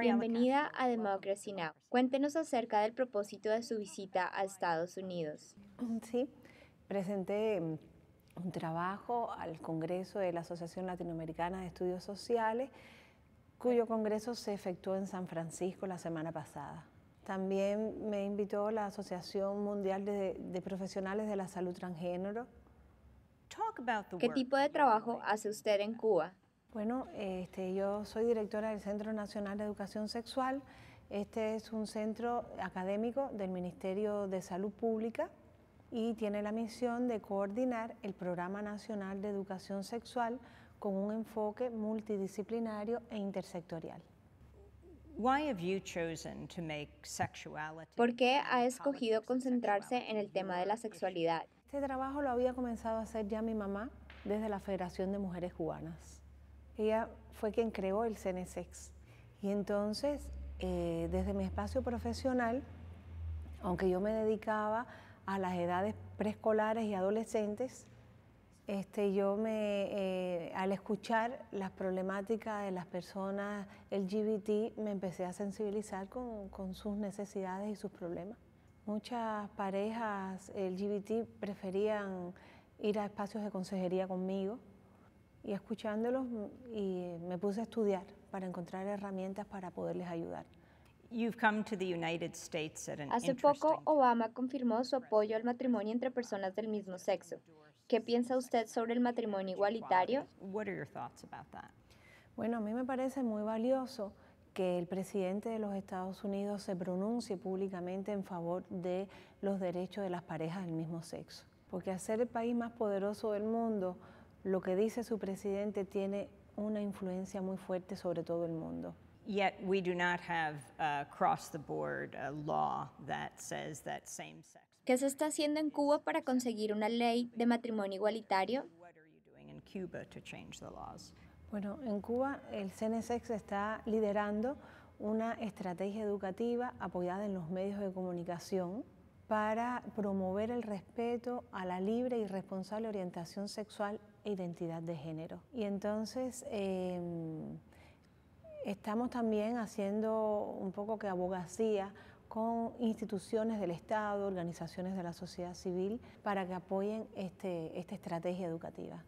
Bienvenida a Democracy Now. Cuéntenos acerca del propósito de su visita a Estados Unidos. Mm, sí, presenté mm, un trabajo al Congreso de la Asociación Latinoamericana de Estudios Sociales, cuyo congreso se efectuó en San Francisco la semana pasada. También me invitó la Asociación Mundial de, de Profesionales de la Salud Transgénero. ¿Qué tipo de trabajo hace usted en Cuba? Bueno, este, yo soy directora del Centro Nacional de Educación Sexual. Este es un centro académico del Ministerio de Salud Pública y tiene la misión de coordinar el Programa Nacional de Educación Sexual con un enfoque multidisciplinario e intersectorial. ¿Por qué ha escogido concentrarse en el tema de la sexualidad? Este trabajo lo había comenzado a hacer ya mi mamá desde la Federación de Mujeres Cubanas. Ella fue quien creó el CNSX. Y entonces, eh, desde mi espacio profesional, aunque yo me dedicaba a las edades preescolares y adolescentes, este, yo eh, al escuchar las problemáticas de las personas LGBT, me empecé a sensibilizar con, con sus necesidades y sus problemas. Muchas parejas LGBT preferían ir a espacios de consejería conmigo, y escuchándolos y me puse a estudiar para encontrar herramientas para poderles ayudar. Hace poco Obama confirmó su apoyo al matrimonio entre personas del mismo sexo. ¿Qué piensa usted sobre el matrimonio igualitario? Bueno, a mí me parece muy valioso que el presidente de los Estados Unidos se pronuncie públicamente en favor de los derechos de las parejas del mismo sexo, porque hacer el país más poderoso del mundo lo que dice su presidente tiene una influencia muy fuerte sobre todo el mundo. Yet sex. ¿Qué se está haciendo en Cuba para conseguir una ley de matrimonio igualitario? Bueno, en Cuba el CNSEX está liderando una estrategia educativa apoyada en los medios de comunicación para promover el respeto a la libre y responsable orientación sexual e identidad de género. Y entonces em, estamos también haciendo un poco que abogacía con instituciones del Estado, organizaciones de la sociedad civil, para que apoyen este, esta estrategia educativa.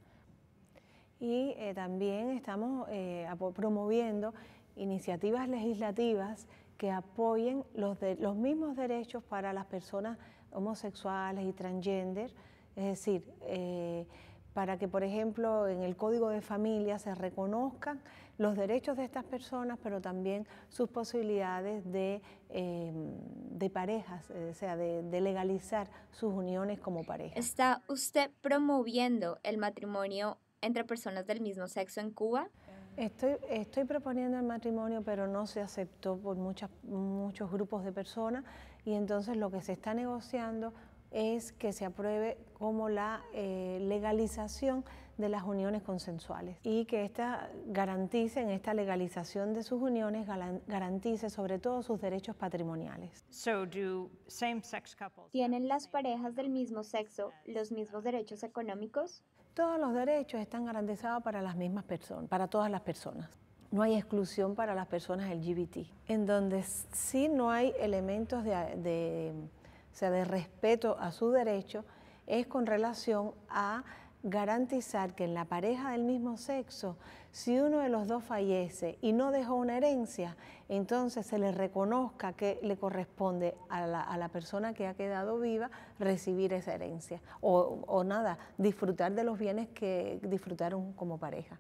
Y eh, también estamos eh, promoviendo iniciativas legislativas que apoyen los, de, los mismos derechos para las personas homosexuales y transgender, es decir, eh, para que, por ejemplo, en el Código de Familia se reconozcan los derechos de estas personas, pero también sus posibilidades de, em, parejas, eh, o sea, de, legalizar sus uniones como pareja. ¿Está usted promoviendo el matrimonio entre personas del mismo sexo en Cuba? Estoy, proponiendo el matrimonio, pero no se aceptó por muchas, muchos grupos de personas y entonces lo que se está negociando es que se apruebe como la eh, legalización de las uniones consensuales y que esta garantice, en esta legalización de sus uniones garantice sobre todo sus derechos patrimoniales. ¿Tienen las parejas del mismo sexo los mismos derechos económicos? Todos los derechos están garantizados para las mismas personas, para todas las personas. No hay exclusión para las personas LGBT, en donde sí no hay elementos de sea, de respeto a su derecho, es con relación a garantizar que en la pareja del mismo sexo, si uno de los dos fallece y no dejó una herencia, entonces se le reconozca que le corresponde a la, persona que ha quedado viva recibir esa herencia o, o, nada, disfrutar de los bienes que disfrutaron como pareja.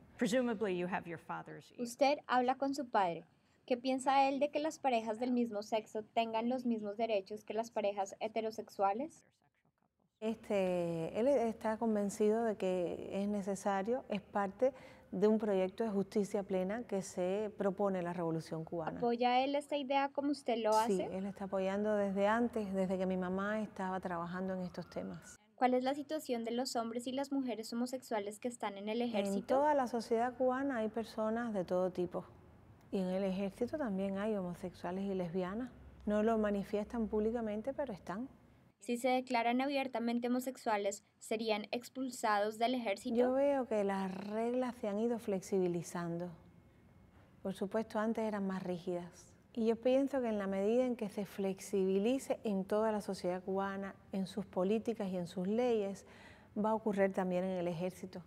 Usted habla con su padre. ¿Qué piensa él de que las parejas del mismo sexo tengan los mismos derechos que las parejas heterosexuales? Este, él está convencido de que es necesario, es parte de un proyecto de justicia plena que se propone la Revolución Cubana. ¿Apoya él esta idea como usted lo hace? Sí, él está apoyando desde antes, desde que mi mamá estaba trabajando en estos temas. ¿Cuál es la situación de los hombres y las mujeres homosexuales que están en el ejército? En toda la sociedad cubana hay personas de todo tipo. Y en el ejército también hay homosexuales y lesbianas. No lo manifiestan públicamente, pero están. Si se declaran abiertamente homosexuales, ¿serían expulsados del ejército? Yo veo que las reglas se han ido flexibilizando. Por supuesto, antes eran más rígidas. Y yo pienso que en la medida en que se flexibilice en toda la sociedad cubana, en sus políticas y en sus leyes, va a ocurrir también en el ejército.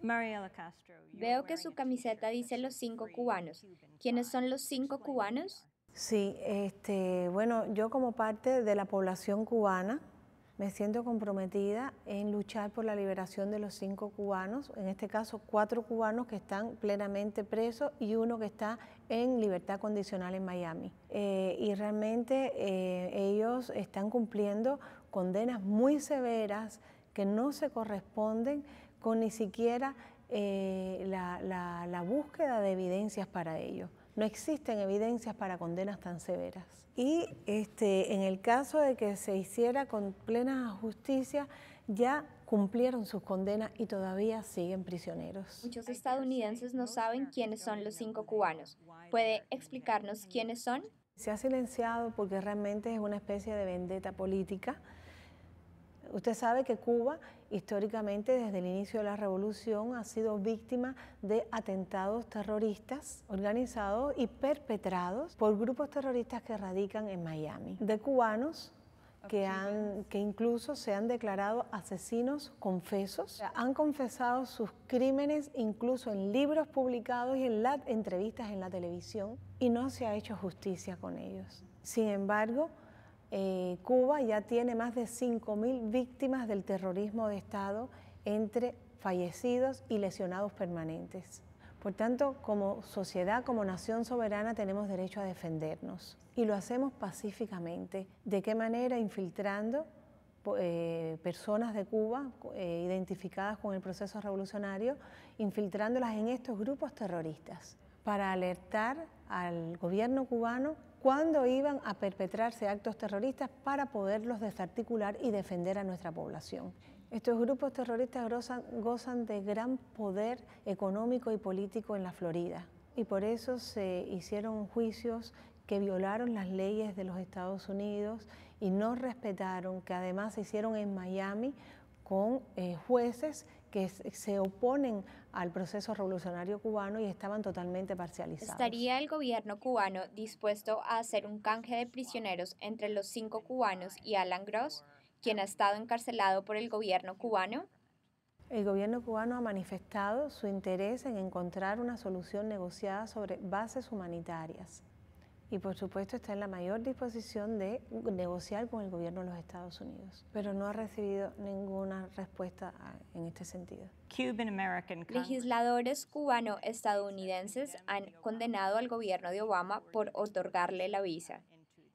Castro, Mariela Veo que su camiseta dice los cinco cubanos. ¿Quiénes son los cinco cubanos? Sí, este, bueno, yo como parte de la población cubana me siento comprometida en luchar por la liberación de los cinco cubanos, en este caso cuatro cubanos que están plenamente presos y uno que está en libertad condicional en Miami. Eh, y realmente eh, ellos están cumpliendo condenas muy severas que no se corresponden con ni siquiera eh, la, búsqueda de evidencias para ello. No existen evidencias para condenas tan severas. Y este, en el caso de que se hiciera con plena justicia, ya cumplieron sus condenas y todavía siguen prisioneros. Muchos estadounidenses no saben quiénes son los cinco cubanos. ¿Puede explicarnos quiénes son? Se ha silenciado porque realmente es una especie de vendetta política Usted sabe que Cuba históricamente desde el inicio de la revolución ha sido víctima de atentados terroristas organizados y perpetrados por grupos terroristas que radican en Miami, de cubanos que, que incluso se han declarado asesinos confesos, han confesado sus crímenes incluso en libros publicados y en las entrevistas en la televisión y no se ha hecho justicia con ellos. Sin embargo, eh, Cuba ya tiene más de 5.000 víctimas del terrorismo de Estado entre fallecidos y lesionados permanentes. Por tanto, como sociedad, como nación soberana, tenemos derecho a defendernos y lo hacemos pacíficamente. ¿De qué manera? Infiltrando eh, personas de Cuba eh, identificadas con el proceso revolucionario, infiltrándolas en estos grupos terroristas para alertar al gobierno cubano cuándo iban a perpetrarse actos terroristas para poderlos desarticular y defender a nuestra población. Estos grupos terroristas gozan, gozan de gran poder económico y político en la Florida y por eso se hicieron juicios que violaron las leyes de los Estados Unidos y no respetaron, que además se hicieron en Miami con eh, jueces que se oponen al proceso revolucionario cubano y estaban totalmente parcializados. ¿Estaría el gobierno cubano dispuesto a hacer un canje de prisioneros entre los cinco cubanos y Alan Gross, quien ha estado encarcelado por el gobierno cubano? El gobierno cubano ha manifestado su interés en encontrar una solución negociada sobre bases humanitarias y por supuesto está en la mayor disposición de negociar con el gobierno de los Estados Unidos, pero no ha recibido ninguna respuesta en este sentido. Legisladores cubano-estadounidenses han condenado al gobierno de Obama por otorgarle la visa.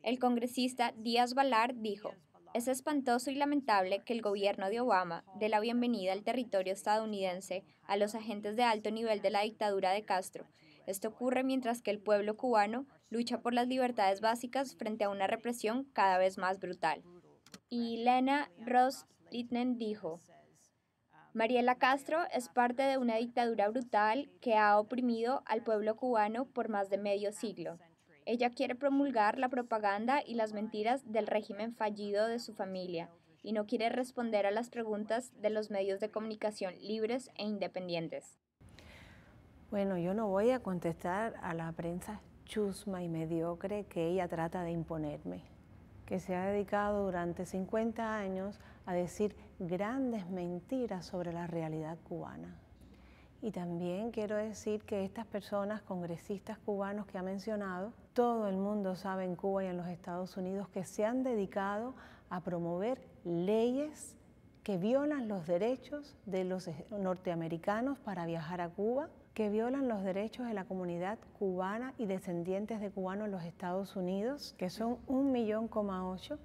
El congresista Díaz Balar dijo, es espantoso y lamentable que el gobierno de Obama dé la bienvenida al territorio estadounidense a los agentes de alto nivel de la dictadura de Castro. Esto ocurre mientras que el pueblo cubano lucha por las libertades básicas frente a una represión cada vez más brutal. Y Lena Ross Litnen dijo, Mariela Castro es parte de una dictadura brutal que ha oprimido al pueblo cubano por más de medio siglo. Ella quiere promulgar la propaganda y las mentiras del régimen fallido de su familia y no quiere responder a las preguntas de los medios de comunicación libres e independientes. Bueno, yo no voy a contestar a la prensa chusma y mediocre que ella trata de imponerme, que se ha dedicado durante 50 años a decir grandes mentiras sobre la realidad cubana. Y también quiero decir que estas personas, congresistas cubanos que ha mencionado, todo el mundo sabe en Cuba y en los Estados Unidos que se han dedicado a promover leyes que violan los derechos de los norteamericanos para viajar a Cuba, que violan los derechos de la comunidad cubana y descendientes de cubanos en los Estados Unidos, que son un millón ocho,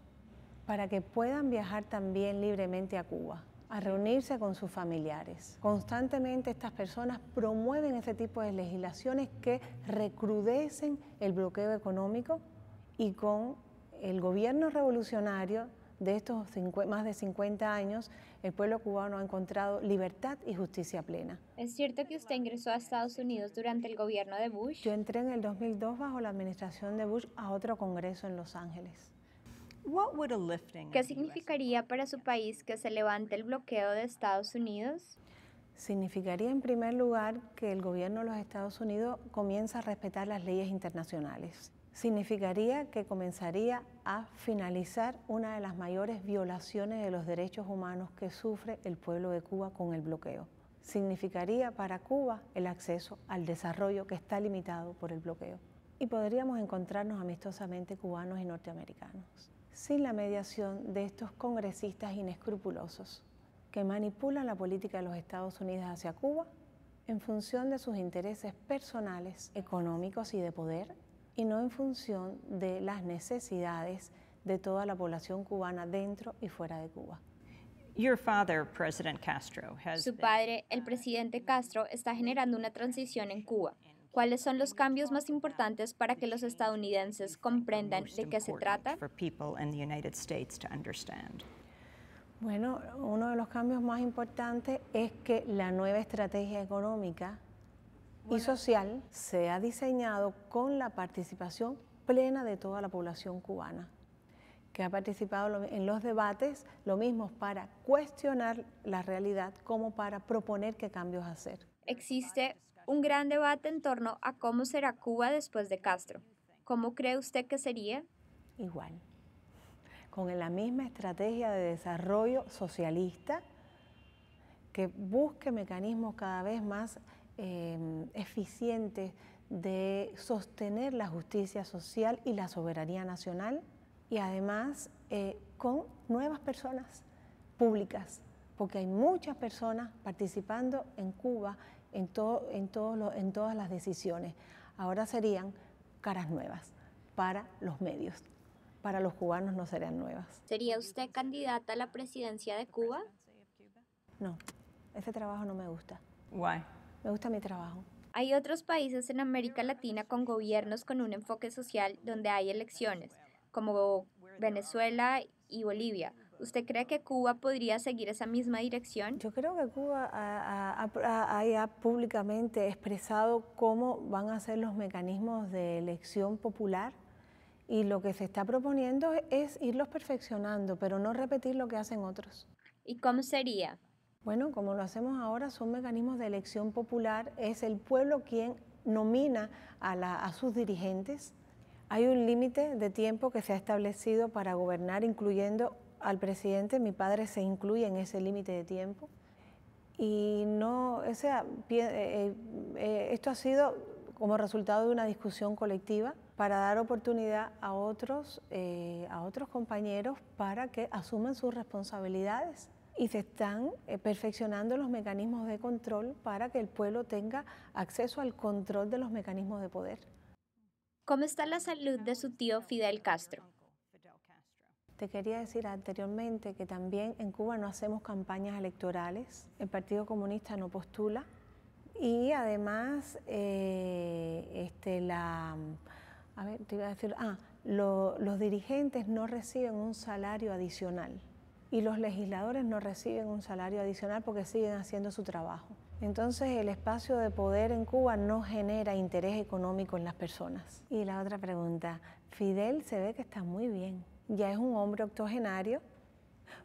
para que puedan viajar también libremente a Cuba a reunirse con sus familiares. Constantemente estas personas promueven este tipo de legislaciones que recrudecen el bloqueo económico y con el gobierno revolucionario de estos más de 50 años, el pueblo cubano ha encontrado libertad y justicia plena. ¿Es cierto que usted ingresó a Estados Unidos durante el gobierno de Bush? Yo entré en el 2002 bajo la administración de Bush a otro congreso en Los Ángeles. ¿Qué significaría para su país que se levante el bloqueo de Estados Unidos? Significaría en primer lugar que el gobierno de los Estados Unidos comienza a respetar las leyes internacionales significaría que comenzaría a finalizar una de las mayores violaciones de los derechos humanos que sufre el pueblo de Cuba con el bloqueo. Significaría para Cuba el acceso al desarrollo que está limitado por el bloqueo. Y podríamos encontrarnos amistosamente cubanos y norteamericanos sin la mediación de estos congresistas inescrupulosos que manipulan la política de los Estados Unidos hacia Cuba en función de sus intereses personales, económicos y de poder y no en función de las necesidades de toda la población cubana dentro y fuera de Cuba. father, Su padre, el presidente Castro, está generando una transición en Cuba. ¿Cuáles son los cambios más importantes para que los estadounidenses comprendan de qué se trata? Bueno, uno de los cambios más importantes es que la nueva estrategia económica y social se ha diseñado con la participación plena de toda la población cubana, que ha participado en los debates, lo mismo para cuestionar la realidad como para proponer qué cambios hacer. Existe un gran debate en torno a cómo será Cuba después de Castro. ¿Cómo cree usted que sería? Igual, con la misma estrategia de desarrollo socialista que busque mecanismos cada vez más eh, de sostener la justicia social y la soberanía nacional y además eh, con nuevas personas públicas, porque hay muchas personas participando en Cuba en, en, todos en todas las decisiones. Ahora serían caras nuevas para los medios. Para los cubanos no serían nuevas. ¿Sería usted candidata a la presidencia de Cuba? No, ese trabajo no me gusta. Me gusta mi trabajo. Hay otros países en América Latina con gobiernos con un enfoque social donde hay elecciones, como Venezuela y Bolivia. ¿Usted cree que Cuba podría seguir esa misma dirección? Yo creo que Cuba ha, públicamente expresado cómo van a ser los mecanismos de elección popular y lo que se está proponiendo es irlos perfeccionando, pero no repetir lo que hacen otros. ¿Y cómo sería? Bueno, como lo hacemos ahora, son mecanismos de elección popular. Es el pueblo quien nomina a, sus dirigentes. Hay un límite de tiempo que se ha establecido para gobernar, incluyendo al presidente. Mi padre se incluye en ese límite de tiempo. Y no, eh, eh, eh, esto ha sido como resultado de una discusión colectiva para dar oportunidad a otros, a otros compañeros para que asuman sus responsabilidades y se están eh, perfeccionando los mecanismos de control para que el pueblo tenga acceso al control de los mecanismos de poder. ¿Cómo está la salud de su tío Fidel Castro? Te quería decir anteriormente que también en Cuba no hacemos campañas electorales, el Partido Comunista no postula y además eh, este, la, a ver, te iba a decir, ah, los dirigentes no reciben un salario adicional y los legisladores no reciben un salario adicional porque siguen haciendo su trabajo. Entonces el espacio de poder en Cuba no genera interés económico en las personas. Y la otra pregunta, Fidel se ve que está muy bien, ya es un hombre octogenario,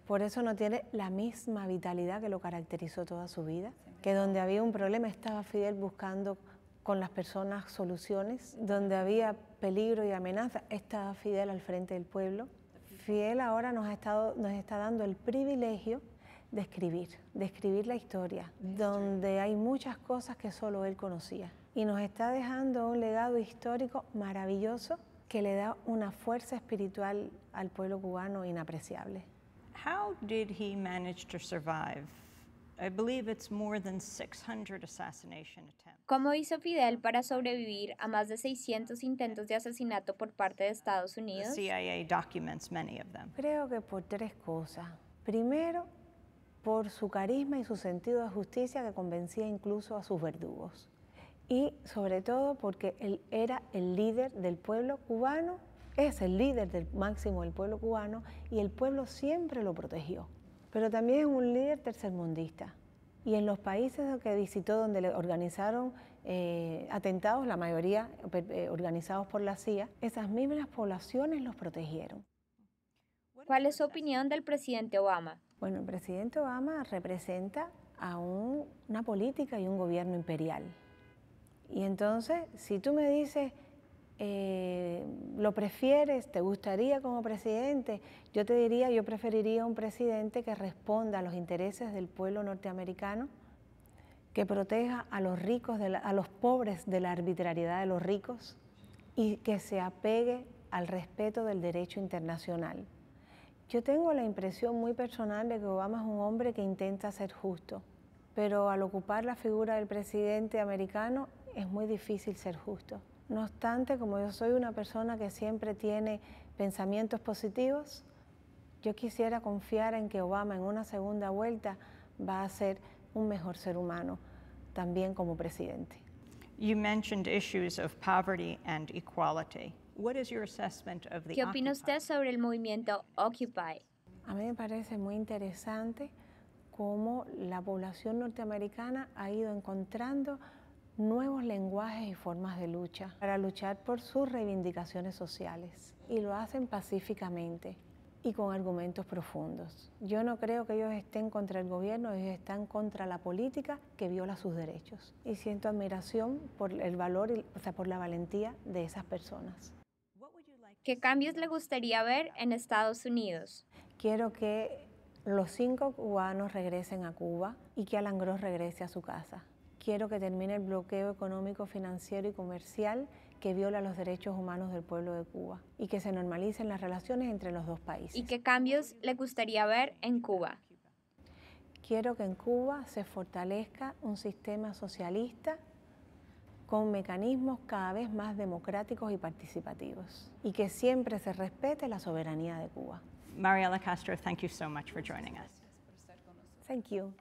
por eso no tiene la misma vitalidad que lo caracterizó toda su vida, que donde había un problema estaba Fidel buscando con las personas soluciones, donde había peligro y amenaza estaba Fidel al frente del pueblo. Fiel ahora nos, está dando el privilegio de escribir, de escribir la historia, donde hay muchas cosas que solo él conocía. Y nos está dejando un legado histórico maravilloso que le da una fuerza espiritual al pueblo cubano inapreciable. How did he manage to survive? ¿Cómo hizo Fidel para sobrevivir a más de 600 intentos de asesinato por parte de Estados Unidos? Creo que por tres cosas. Primero, por su carisma y su sentido de justicia que convencía incluso a sus verdugos. Y sobre todo porque él era el líder del pueblo cubano, es el líder del máximo del pueblo cubano y el pueblo siempre lo protegió pero también es un líder tercermundista. Y en los países que visitó donde le organizaron eh, atentados, la mayoría eh, organizados por la CIA, esas mismas poblaciones los protegieron. ¿Cuál es su opinión del presidente Obama? Bueno, el presidente Obama representa a una política y un gobierno imperial. Y entonces, si tú me dices, eh, ¿lo prefieres? ¿Te gustaría como presidente? Yo te diría, yo preferiría un presidente que responda a los intereses del pueblo norteamericano, que proteja a los ricos, a los pobres de la arbitrariedad de los ricos y que se apegue al respeto del derecho internacional. Yo tengo la impresión muy personal de que Obama es un hombre que intenta ser justo, pero al ocupar la figura del presidente americano es muy difícil ser justo. No obstante, como yo soy una persona que siempre tiene pensamientos positivos, yo quisiera confiar en que Obama en una segunda vuelta va a ser un mejor ser humano también como presidente. You mentioned issues of poverty and equality. What is your assessment of the ¿Qué opina usted sobre el movimiento Occupy? A mí me parece muy interesante cómo la población norteamericana ha ido encontrando nuevos lenguajes y formas de lucha para luchar por sus reivindicaciones sociales y lo hacen pacíficamente y con argumentos profundos. Yo no creo que ellos estén contra el gobierno, ellos están contra la política que viola sus derechos. Y siento admiración por el valor, o sea, por la valentía de esas personas. ¿Qué cambios le gustaría ver en Estados Unidos? Quiero que los cinco cubanos regresen a Cuba y que Alan Gross regrese a su casa quiero que termine el bloqueo económico, financiero y comercial que viola los derechos humanos del pueblo de Cuba y que se normalicen las relaciones entre los dos países. ¿Y qué cambios le gustaría ver en Cuba? Quiero que en Cuba se fortalezca un sistema socialista con mecanismos cada vez más democráticos y participativos y que siempre se respete la soberanía de Cuba. Mariela Castro, thank you so much for joining us. Thank you.